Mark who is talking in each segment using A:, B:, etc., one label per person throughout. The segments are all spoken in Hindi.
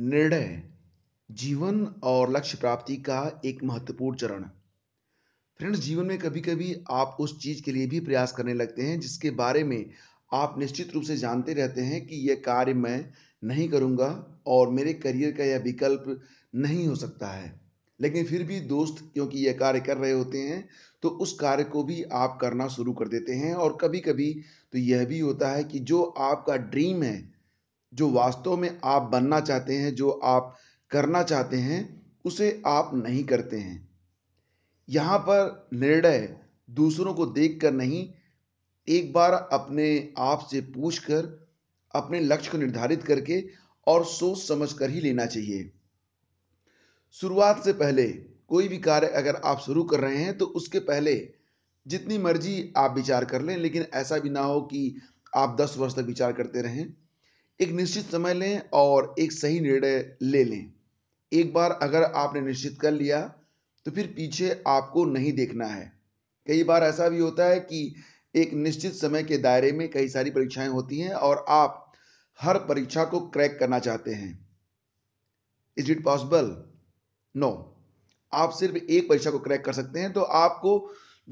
A: निर्णय जीवन और लक्ष्य प्राप्ति का एक महत्वपूर्ण चरण फ्रेंड्स जीवन में कभी कभी आप उस चीज़ के लिए भी प्रयास करने लगते हैं जिसके बारे में आप निश्चित रूप से जानते रहते हैं कि यह कार्य मैं नहीं करूँगा और मेरे करियर का यह विकल्प नहीं हो सकता है लेकिन फिर भी दोस्त क्योंकि यह कार्य कर रहे होते हैं तो उस कार्य को भी आप करना शुरू कर देते हैं और कभी कभी तो यह भी होता है कि जो आपका ड्रीम है जो वास्तव में आप बनना चाहते हैं जो आप करना चाहते हैं उसे आप नहीं करते हैं यहाँ पर निर्णय दूसरों को देखकर नहीं एक बार अपने आप से पूछकर अपने लक्ष्य को निर्धारित करके और सोच समझ कर ही लेना चाहिए शुरुआत से पहले कोई भी कार्य अगर आप शुरू कर रहे हैं तो उसके पहले जितनी मर्जी आप विचार कर लें लेकिन ऐसा भी ना हो कि आप 10 वर्ष तक विचार करते रहें एक निश्चित समय लें और एक सही निर्णय ले लें एक बार अगर आपने निश्चित कर लिया तो फिर पीछे आपको नहीं देखना है कई बार ऐसा भी होता है कि एक निश्चित समय के दायरे में कई सारी परीक्षाएं होती हैं और आप हर परीक्षा को क्रैक करना चाहते हैं इज इट पॉसिबल नो आप सिर्फ एक परीक्षा को क्रैक कर सकते हैं तो आपको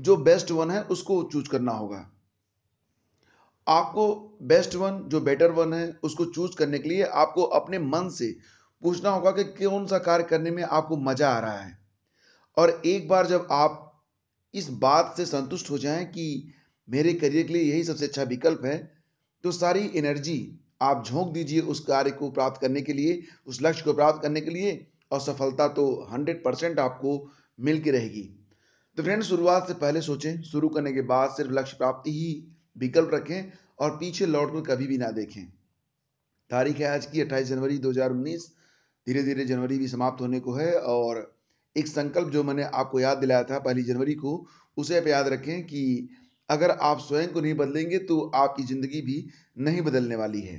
A: जो बेस्ट वन है उसको चूज करना होगा आपको बेस्ट वन जो बेटर वन है उसको चूज करने के लिए आपको अपने मन से पूछना होगा कि कौन सा कार्य करने में आपको मज़ा आ रहा है और एक बार जब आप इस बात से संतुष्ट हो जाएं कि मेरे करियर के लिए यही सबसे अच्छा विकल्प है तो सारी एनर्जी आप झोंक दीजिए उस कार्य को प्राप्त करने के लिए उस लक्ष्य को प्राप्त करने के लिए और सफलता तो हंड्रेड परसेंट आपको मिल के रहेगी तो फ्रेंड शुरुआत से पहले सोचें शुरू करने के बाद सिर्फ लक्ष्य प्राप्ति ही विकल्प रखें और पीछे लौट कर कभी भी ना देखें तारीख है आज की 28 जनवरी 2019 धीरे धीरे जनवरी भी समाप्त होने को है और एक संकल्प जो मैंने आपको याद दिलाया था पहली जनवरी को उसे आप याद रखें कि अगर आप स्वयं को नहीं बदलेंगे तो आपकी ज़िंदगी भी नहीं बदलने वाली है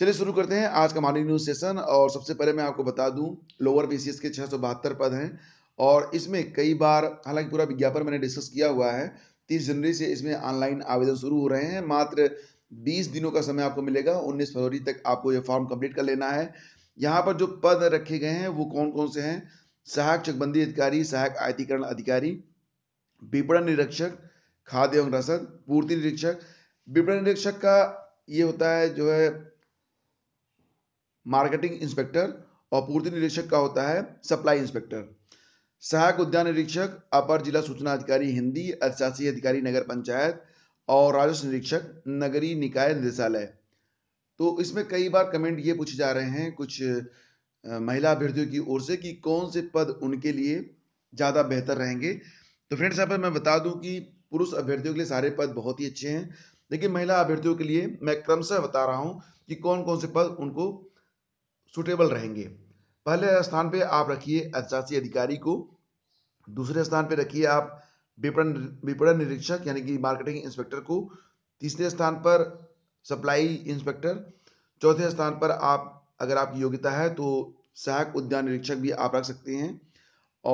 A: चलिए शुरू करते हैं आज का मॉर्निंग न्यूज सेशन और सबसे पहले मैं आपको बता दूं लोअर बीसीएस के छः पद हैं और इसमें कई बार हालांकि पूरा विज्ञापन मैंने डिस्कस किया हुआ है तीस जनवरी से इसमें ऑनलाइन आवेदन शुरू हो रहे हैं मात्र बीस दिनों का समय आपको मिलेगा उन्नीस फरवरी तक आपको ये फॉर्म कंप्लीट कर लेना है यहाँ पर जो पद रखे गए हैं वो कौन कौन से हैं सहायक चकबंदी अधिकारी सहायक आयतीकरण अधिकारी विपणन निरीक्षक खाद्य एवं रसद पूर्ति निरीक्षक विपणन निरीक्षक का ये होता है जो है मार्केटिंग इंस्पेक्टर और पूर्ति निरीक्षक का होता है सप्लाई इंस्पेक्टर सहायक उद्यान निरीक्षक अपर जिला सूचना अधिकारी हिंदी अधिशासी अधिकारी नगर पंचायत और राजस्व निरीक्षक नगरीय निकाय निदेशालय तो इसमें कई बार कमेंट ये पूछे जा रहे हैं कुछ महिला अभ्यर्थियों की ओर से कि कौन से पद उनके लिए ज़्यादा बेहतर रहेंगे तो फ्रेंड्स यहाँ पर मैं बता दूं कि पुरुष अभ्यर्थियों के लिए सारे पद बहुत ही अच्छे हैं लेकिन महिला अभ्यर्थियों के लिए मैं क्रमशः बता रहा हूँ कि कौन कौन से पद उनको सुटेबल रहेंगे पहले स्थान पे आप रखिए अधिशासी अधिकारी को दूसरे स्थान पे रखिए आप विपणन विपणन निरीक्षक यानी कि मार्केटिंग इंस्पेक्टर को तीसरे स्थान पर सप्लाई इंस्पेक्टर चौथे स्थान पर आप अगर आपकी योग्यता है तो सहायक उद्यान निरीक्षक भी आप रख सकते हैं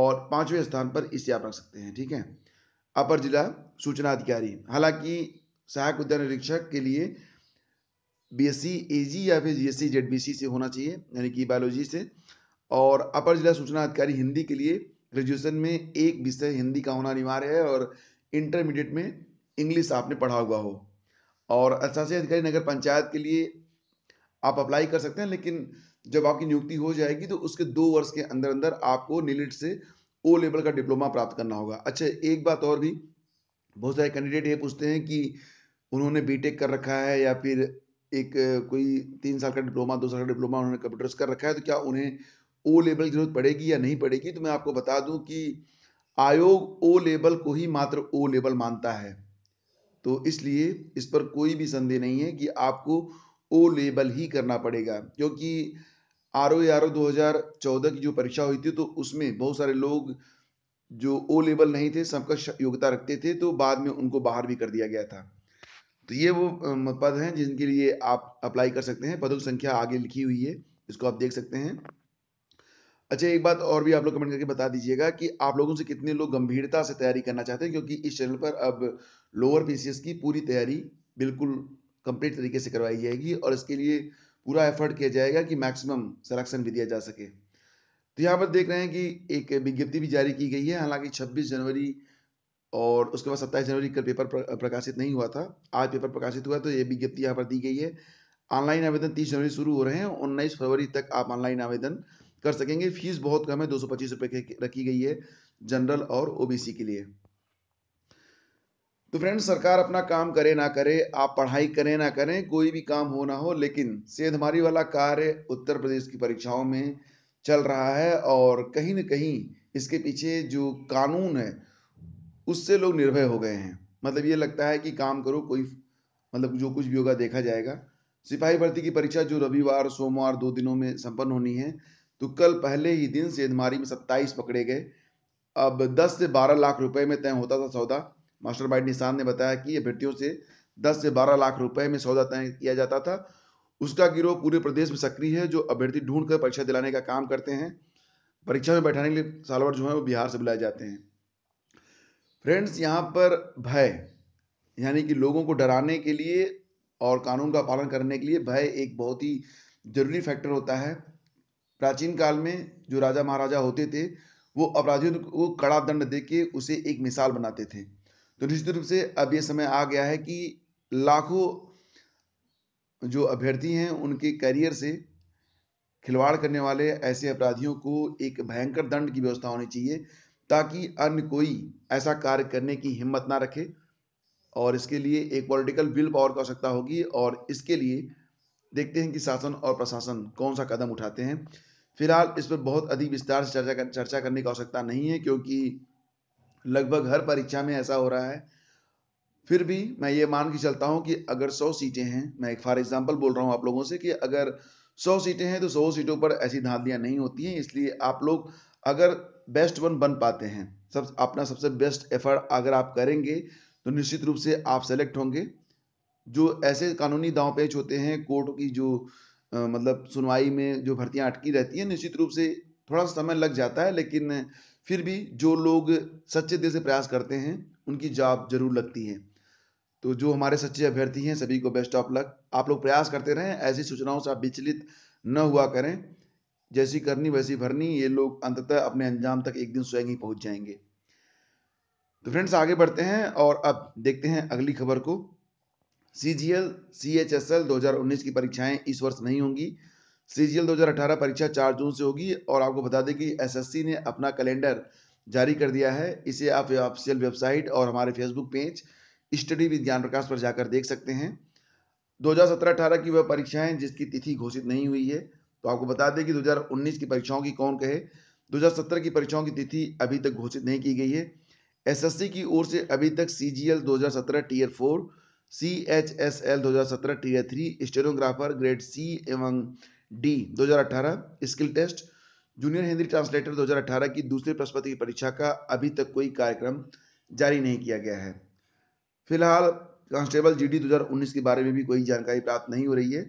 A: और पांचवें स्थान पर इसे आप रख सकते हैं ठीक है अपर जिला सूचना अधिकारी हालांकि सहायक उद्यान निरीक्षक के लिए बीएससी एजी या फिर जीएससी जेडबीसी से होना चाहिए यानी कि बायोलॉजी से और अपर जिला सूचना अधिकारी हिंदी के लिए ग्रेजुएशन में एक विषय हिंदी का होना अनिवार्य है और इंटरमीडिएट में इंग्लिश आपने पढ़ा हुआ हो और अशासी अधिकारी नगर पंचायत के लिए आप अप्लाई कर सकते हैं लेकिन जब आपकी नियुक्ति हो जाएगी तो उसके दो वर्ष के अंदर अंदर आपको नीलिट से ओ लेवल का डिप्लोमा प्राप्त करना होगा अच्छा एक बात और भी बहुत सारे कैंडिडेट ये पूछते हैं कि उन्होंने बीटेक कर रखा है या फिर एक कोई तीन साल का डिप्लोमा दो साल का डिप्लोमा उन्होंने कंप्यूटर्स कर रखा है तो क्या उन्हें ओ लेवल की जरूरत पड़ेगी या नहीं पड़ेगी तो मैं आपको बता दूं कि आयोग ओ लेबल को ही मात्र ओ लेवल मानता है तो इसलिए इस पर कोई भी संदेह नहीं है कि आपको ओ लेवल ही करना पड़ेगा क्योंकि आर ओ आर ओ दो की जो परीक्षा हुई थी तो उसमें बहुत सारे लोग जो ओ लेबल नहीं थे सबका योग्यता रखते थे तो बाद में उनको बाहर भी कर दिया गया था तो ये वो पद हैं जिनके लिए आप अप्लाई कर सकते हैं पदों की संख्या आगे लिखी हुई है इसको आप देख सकते हैं अच्छा एक बात और भी आप लोग कमेंट करके बता दीजिएगा कि आप लोगों से कितने लोग गंभीरता से तैयारी करना चाहते हैं क्योंकि इस चैनल पर अब लोअर पीसीएस की पूरी तैयारी बिल्कुल कंप्लीट तरीके से करवाई जाएगी और इसके लिए पूरा एफर्ट किया जाएगा कि मैक्सिमम सलेक्शन भी दिया जा सके तो यहाँ पर देख रहे हैं कि एक विज्ञप्ति भी जारी की गई है हालांकि छब्बीस जनवरी और उसके बाद सत्ताईस जनवरी का पेपर प्रकाशित नहीं हुआ था आज पेपर प्रकाशित हुआ तो ये विज्ञप्ति यहाँ पर दी गई है ऑनलाइन आवेदन तीस जनवरी शुरू हो रहे हैं उन्नीस फरवरी तक आप ऑनलाइन आवेदन कर सकेंगे फीस बहुत कम है दो सौ पच्चीस रुपये रखी गई है जनरल और ओबीसी के लिए तो फ्रेंड्स सरकार अपना काम करे ना करे आप पढ़ाई करें ना करें कोई भी काम हो ना हो लेकिन सेधमारी वाला कार्य उत्तर प्रदेश की परीक्षाओं में चल रहा है और कहीं ना कहीं इसके पीछे जो कानून है उससे लोग निर्भय हो गए हैं मतलब ये लगता है कि काम करो कोई मतलब जो कुछ भी होगा देखा जाएगा सिपाही भर्ती की परीक्षा जो रविवार सोमवार दो दिनों में संपन्न होनी है तो कल पहले ही दिन सेधमारी में सत्ताईस पकड़े गए अब 10 से 12 लाख रुपए में तय होता था सौदा मास्टर बाइट निशान ने बताया कि ये भर्तियों से 10 से 12 लाख रुपए में सौदा तय किया जाता था उसका गिरोह पूरे प्रदेश में सक्रिय है जो अभ्यर्थी ढूंढ कर परीक्षा दिलाने का काम करते हैं परीक्षा में बैठाने के लिए सालवर जो है वो बिहार से बुलाए जाते हैं फ्रेंड्स यहाँ पर भय यानी कि लोगों को डराने के लिए और कानून का पालन करने के लिए भय एक बहुत ही जरूरी फैक्टर होता है प्राचीन काल में जो राजा महाराजा होते थे वो अपराधियों को कड़ा दंड दे के उसे एक मिसाल बनाते थे तो निश्चित रूप से अब ये समय आ गया है कि लाखों जो अभ्यर्थी हैं उनके करियर से खिलवाड़ करने वाले ऐसे अपराधियों को एक भयंकर दंड की व्यवस्था होनी चाहिए ताकि अन्य कोई ऐसा कार्य करने की हिम्मत ना रखे और इसके लिए एक पॉलिटिकल विल पावर की आवश्यकता होगी और इसके लिए देखते हैं कि शासन और प्रशासन कौन सा कदम उठाते हैं फिलहाल इस पर बहुत अधिक विस्तार से चर्चा कर, चर्चा करने की आवश्यकता नहीं है क्योंकि लगभग हर परीक्षा में ऐसा हो रहा है फिर भी मैं ये मान के चलता हूँ कि अगर सौ सीटें हैं मैं एक फॉर एग्जाम्पल बोल रहा हूँ आप लोगों से कि अगर सौ सीटें हैं तो सौ सीटों पर ऐसी धांधलियाँ नहीं होती हैं इसलिए आप लोग अगर बेस्ट वन बन पाते हैं सब अपना सबसे बेस्ट एफर्ट अगर आप करेंगे तो निश्चित रूप से आप सेलेक्ट होंगे जो ऐसे कानूनी दाव पेच होते हैं कोर्ट की जो आ, मतलब सुनवाई में जो भर्तियां अटकी रहती हैं निश्चित रूप से थोड़ा समय लग जाता है लेकिन फिर भी जो लोग सच्चे दिल से प्रयास करते हैं उनकी जॉब जरूर लगती है तो जो हमारे सच्चे अभ्यर्थी हैं सभी को बेस्ट ऑफ लक आप लोग प्रयास करते रहें ऐसी सूचनाओं से आप विचलित न हुआ करें जैसी करनी वैसी भरनी ये लोग अंततः अपने अंजाम तक एक दिन स्वयं ही पहुंच जाएंगे तो फ्रेंड्स आगे बढ़ते हैं और अब देखते हैं अगली खबर को C G L C H S L दो हज़ार उन्नीस की परीक्षाएं इस वर्ष नहीं होंगी सी जी एल दो हज़ार अठारह परीक्षा चार जून से होगी और आपको बता दें कि एस एस सी ने अपना कैलेंडर जारी कर दिया है इसे आप ऑफिशियल वेबसाइट और हमारे फेसबुक पेज स्टडी विद ज्ञान प्रकाश पर जाकर देख सकते हैं 2017-18 की वह परीक्षाएं जिसकी तिथि घोषित नहीं हुई है तो आपको बता दें कि 2019 की परीक्षाओं की कौन कहे 2017 की परीक्षाओं की तिथि अभी तक घोषित नहीं की गई है एसएससी की ओर से अभी तक सी जी एल दो tier four C H S L दो हजार सत्रह tier three stenographer grade C एवं डी दो हजार अठारह skill test junior Hindi translator दो हजार अठारह की दूसरे प्रस्पति की परीक्षा का अभी तक कोई कार्यक्रम जारी नहीं किया गया है फिलहाल कांस्टेबल हजार उन्नीस के बारे में भी कोई जानकारी प्राप्त नहीं हो रही है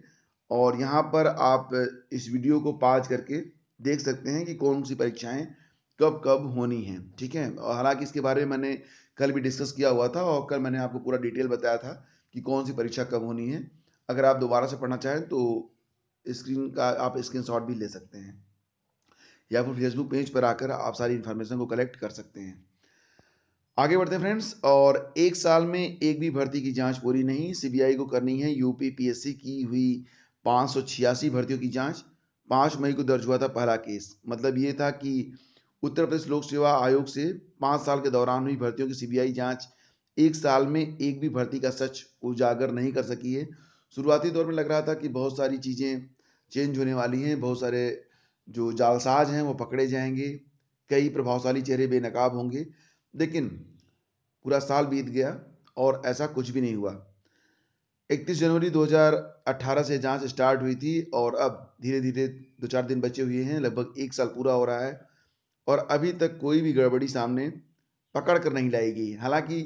A: और यहाँ पर आप इस वीडियो को पाज करके देख सकते हैं कि कौन सी परीक्षाएं कब कब होनी हैं ठीक है और हालांकि इसके बारे में मैंने कल भी डिस्कस किया हुआ था और कल मैंने आपको पूरा डिटेल बताया था कि कौन सी परीक्षा कब होनी है अगर आप दोबारा से पढ़ना चाहें तो स्क्रीन का आप स्क्रीन भी ले सकते हैं या फिर फेसबुक पेज पर आकर आप सारी इन्फॉर्मेशन को कलेक्ट कर सकते हैं आगे बढ़ते हैं फ्रेंड्स और एक साल में एक भी भर्ती की जांच पूरी नहीं सीबीआई को करनी है यूपी पीएससी की हुई पाँच सौ छियासी भर्तियों की जांच पाँच मई को दर्ज हुआ था पहला केस मतलब ये था कि उत्तर प्रदेश लोक सेवा आयोग से पाँच साल के दौरान हुई भर्तियों की सीबीआई जांच एक साल में एक भी भर्ती का सच उजागर नहीं कर सकी है शुरुआती दौर में लग रहा था कि बहुत सारी चीज़ें चेंज होने वाली हैं बहुत सारे जो जालसाज हैं वो पकड़े जाएंगे कई प्रभावशाली चेहरे बेनकाब होंगे लेकिन पूरा साल बीत गया और ऐसा कुछ भी नहीं हुआ इकतीस जनवरी 2018 से जांच स्टार्ट हुई थी और अब धीरे धीरे दो चार दिन बचे हुए हैं लगभग एक साल पूरा हो रहा है और अभी तक कोई भी गड़बड़ी सामने पकड़ कर नहीं लाई गई हालांकि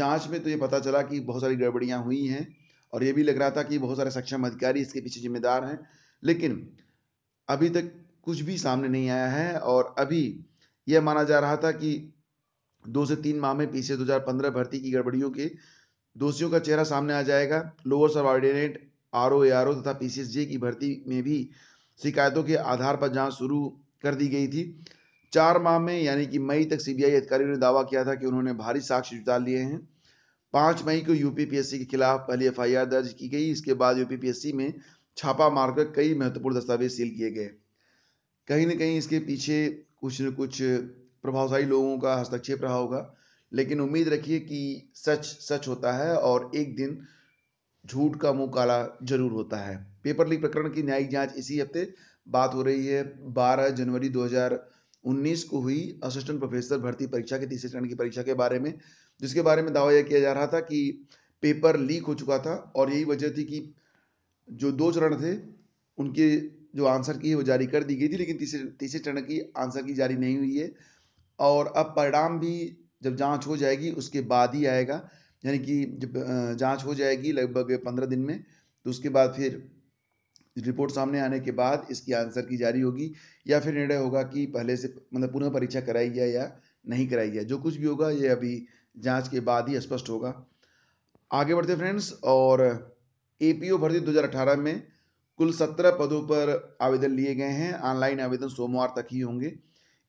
A: जांच में तो ये पता चला कि बहुत सारी गड़बड़ियां हुई हैं और ये भी लग रहा था कि बहुत सारे सक्षम अधिकारी इसके पीछे जिम्मेदार हैं लेकिन अभी तक कुछ भी सामने नहीं आया है और अभी यह माना जा रहा था कि दो से तीन माह में पीछे दो भर्ती की गड़बड़ियों के दोषियों का चेहरा सामने आ जाएगा lower ordinate R O A R O तथा पी सी एस जी की भर्ती में भी शिकायतों के आधार पर जांच शुरू कर दी गई थी चार माह में यानी कि मई तक सीबीआई अधिकारियों ने दावा किया था कि उन्होंने भारी साक्ष्य जुटा लिए हैं पाँच मई को यूपीपीएससी के खिलाफ पहली एफ दर्ज की गई इसके बाद यूपीपीएससी में छापा मारकर कई महत्वपूर्ण दस्तावेज सील किए गए कहीं ना कहीं इसके पीछे कुछ न कुछ प्रभावशाली लोगों का हस्तक्षेप रहा होगा लेकिन उम्मीद रखिए कि सच सच होता है और एक दिन झूठ का मुंह काला जरूर होता है पेपर लीक प्रकरण की न्यायिक जांच इसी हफ्ते बात हो रही है 12 जनवरी 2019 को हुई असिस्टेंट प्रोफेसर भर्ती परीक्षा के तीसरे चरण की परीक्षा के बारे में जिसके बारे में दावा यह किया जा रहा था कि पेपर लीक हो चुका था और यही वजह थी कि जो दो चरण थे उनके जो आंसर की वो जारी कर दी गई थी लेकिन तीसरे तीसरे चरण की आंसर की जारी नहीं हुई है और अब परिणाम भी जब जाँच हो जाएगी उसके बाद ही आएगा यानी कि जब जाँच हो जाएगी लगभग पंद्रह दिन में तो उसके बाद फिर रिपोर्ट सामने आने के बाद इसकी आंसर की जारी होगी या फिर निर्णय होगा कि पहले से मतलब पुनः परीक्षा कराई जाए या नहीं कराई जाए जो कुछ भी होगा ये अभी जांच के बाद ही स्पष्ट होगा आगे बढ़ते फ्रेंड्स और ए भर्ती 2018 में कुल 17 पदों पर आवेदन लिए गए हैं ऑनलाइन आवेदन सोमवार तक ही होंगे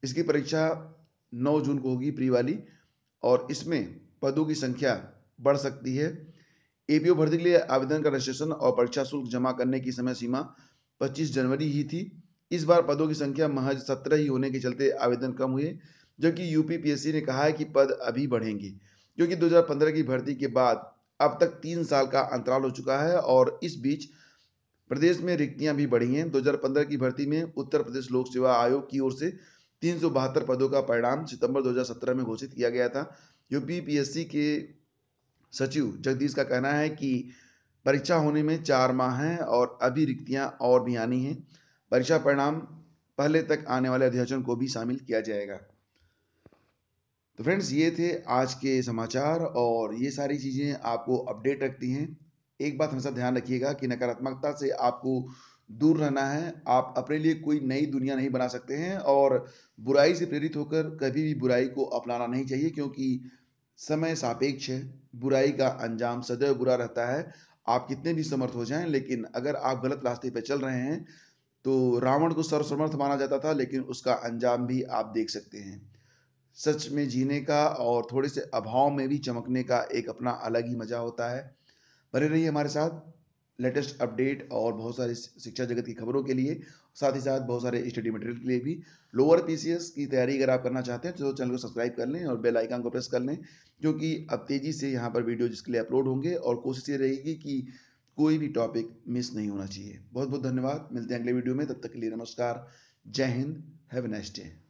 A: इसकी परीक्षा 9 जून को होगी प्री वाली और इसमें पदों की संख्या बढ़ सकती है एपीओ भर्ती के लिए आवेदन का रजिस्ट्रेशन और परीक्षा शुल्क जमा करने की समय सीमा 25 जनवरी ही थी इस बार पदों की संख्या महज 17 ही होने के चलते आवेदन कम हुए जबकि यूपीपीएससी ने कहा है कि पद अभी बढ़ेंगे क्योंकि 2015 की भर्ती के बाद अब तक तीन साल का अंतराल हो चुका है और इस बीच प्रदेश में रिक्तियां भी बढ़ी हैं 2015 की भर्ती में उत्तर प्रदेश लोक सेवा आयोग की ओर से तीन सौ बहत्तर पदों का परिणाम सितंबर 2017 में घोषित किया गया था यूपी पीएससी के सचिव जगदीश का कहना है कि परीक्षा होने में चार माह हैं और अभी रिक्तियां और भी आनी हैं परीक्षा परिणाम पहले तक आने वाले अध्ययन को भी शामिल किया जाएगा तो फ्रेंड्स ये थे आज के समाचार और ये सारी चीज़ें आपको अपडेट रखती हैं एक बात हमेशा ध्यान रखिएगा कि नकारात्मकता से आपको दूर रहना है आप अपने लिए कोई नई दुनिया नहीं बना सकते हैं और बुराई से प्रेरित होकर कभी भी बुराई को अपनाना नहीं चाहिए क्योंकि समय सापेक्ष है बुराई का अंजाम सदैव बुरा रहता है आप कितने भी समर्थ हो जाएं लेकिन अगर आप गलत रास्ते पर चल रहे हैं तो रावण को सर्वसमर्थ माना जाता था लेकिन उसका अंजाम भी आप देख सकते हैं सच में जीने का और थोड़े से अभाव में भी चमकने का एक अपना अलग ही मज़ा होता है बने रहिए हमारे साथ लेटेस्ट अपडेट और बहुत सारी शिक्षा जगत की खबरों के लिए साथ ही साथ बहुत सारे स्टडी मटेरियल के लिए भी लोअर पीसीएस की तैयारी अगर आप करना चाहते हैं तो चैनल को सब्सक्राइब कर लें और बेल आइकन को प्रेस कर लें क्योंकि अब तेज़ी से यहाँ पर वीडियो जिसके लिए अपलोड होंगे और कोशिश ये रहेगी कि कोई भी टॉपिक मिस नहीं होना चाहिए बहुत बहुत धन्यवाद मिलते हैं अगले वीडियो में तब तक के लिए नमस्कार जय Hind have a next day